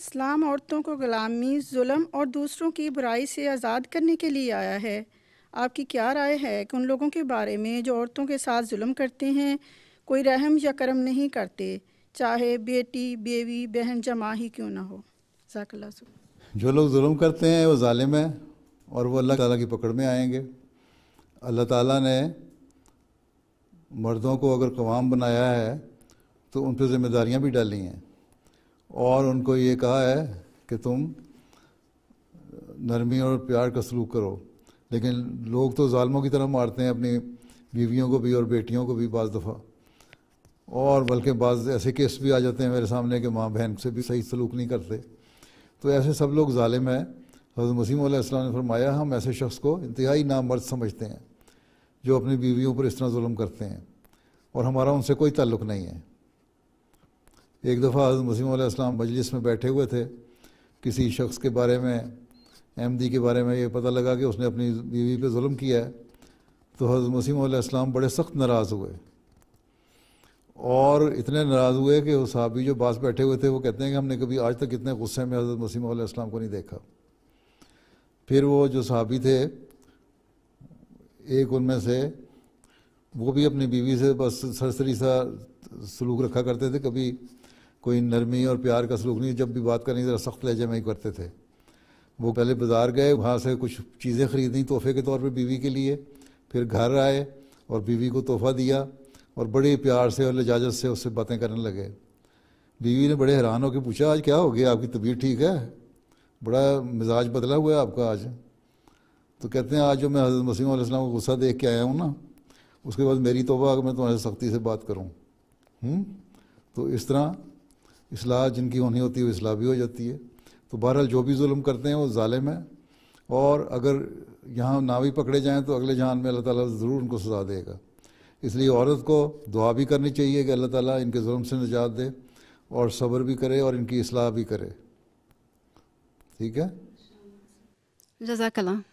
इस्लाम औरतों को ग़ुलामी जुल्म और दूसरों की बुराई से आज़ाद करने के लिए आया है आपकी क्या राय है कि उन लोगों के बारे में जो औरतों के साथ जुल्म करते हैं कोई रहम या करम नहीं करते चाहे बेटी बेवी बहन जमा ही क्यों ना हो जाकल्ला जो लोग जुल्म करते हैं वो ालिम है और वो अल्लाह ताला की पकड़ में आएंगे अल्लाह ताला ने मर्दों को अगर कवाम बनाया है तो उन पर ज़िम्मेदारियाँ भी डाली हैं और उनको ये कहा है कि तुम नरमी और प्यार का सलूक करो लेकिन लोग तो ालमों की तरह मारते हैं अपनी बीवियों को भी और बेटियों को भी बज़ दफ़ा और बल्कि बाज़ ऐसे केस भी आ जाते हैं मेरे सामने कि माँ बहन से भी सही सलूक नहीं करते तो ऐसे सब लोग ालिम हैं हजरत मसीम ने फरमाया हम ऐसे शख्स को इंतहाई नामर्द समझते हैं जो अपनी बीवियों पर इस तरह म करते हैं और हमारा उनसे कोई ताल्लुक नहीं है एक दफ़ा हज़रत मसीम मजलिस में बैठे हुए थे किसी शख्स के बारे में अहमदी के बारे में ये पता लगा कि उसने अपनी बीवी पर म किया है तो हज़रत मसीम बड़े सख्त नाराज़ हुए और इतने नाराज़ हुए कि वो साहबी जो बास बैठे हुए थे वो कहते हैं कि हमने कभी आज तक इतने गुस्से में हज़रत मसीम को नहीं देखा फिर वो जो साहबी थे एक उनमें से वो भी अपनी बीवी से बस सरसरी सा सलूक रखा करते थे कभी कोई नरमी और प्यार का सलूक नहीं जब भी बात करनी ज़रा सख्त लहजे में ही करते थे वो पहले बाज़ार गए वहाँ से कुछ चीज़ें ख़रीदी तोहफे के तौर पर बीवी के लिए फिर घर आए और बीवी को तोहफ़ा दिया और बड़े प्यार से और लजाजत से उससे बातें करने लगे बीवी ने बड़े हैरान होकर पूछा आज क्या हो गया आपकी तबीयत ठीक है बड़ा मिजाज बदला हुआ है आपका आज तो कहते हैं आज जो मैं हजरत मसीम को गुस्सा देख के आया हूँ ना उसके बाद मेरी तोबा मैं तुम्हारे सख्ती से बात करूँ हम्म? तो इस तरह असलाह जिनकी होनी होती है वो इसलाह भी हो जाती है तो बहरहाल जो भी म करते हैं वो ालिम है और अगर यहाँ ना भी पकड़े जाएँ तो अगले जहान में अल्लाह ताला ज़रूर उनको सजा देगा इसलिए औरत को दुआ भी करनी चाहिए कि अल्लाह ताली इनके जुल्म से निजात दे और सब्र भी करे और इनकी असलाह भी करे ठीक है जजाकला